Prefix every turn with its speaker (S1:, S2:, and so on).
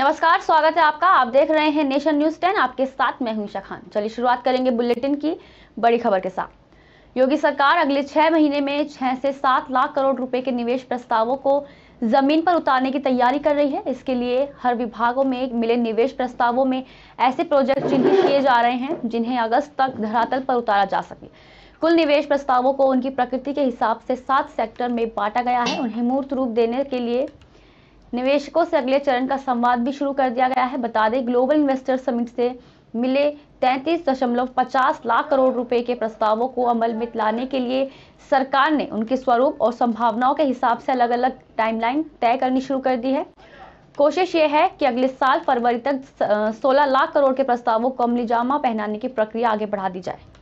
S1: नमस्कार स्वागत है आपका आप देख रहे हैं नेशन न्यूज टेन आपके साथ मैं हूं खान चलिए शुरुआत करेंगे बुलेटिन की बड़ी खबर के साथ योगी सरकार अगले छह महीने में छह से सात लाख करोड़ रुपए के निवेश प्रस्तावों को जमीन पर उतारने की तैयारी कर रही है इसके लिए हर विभागों में मिले निवेश प्रस्तावों में ऐसे प्रोजेक्ट चिन्हित किए जा रहे हैं जिन्हें अगस्त तक धरातल पर उतारा जा सके कुल निवेश प्रस्तावों को उनकी प्रकृति के हिसाब से सात सेक्टर में बांटा गया है उन्हें मूर्त रूप देने के लिए निवेशकों से अगले चरण का संवाद भी शुरू कर दिया गया है बता दें ग्लोबल इन्वेस्टर समिट से मिले तैंतीस दशमलव पचास लाख करोड़ रुपए के प्रस्तावों को अमल में लाने के लिए सरकार ने उनके स्वरूप और संभावनाओं के हिसाब से अलग अलग टाइमलाइन तय करनी शुरू कर दी है कोशिश ये है कि अगले साल फरवरी तक 16 लाख करोड़ के प्रस्तावों को अमलीजामा पहनाने की प्रक्रिया आगे बढ़ा दी जाए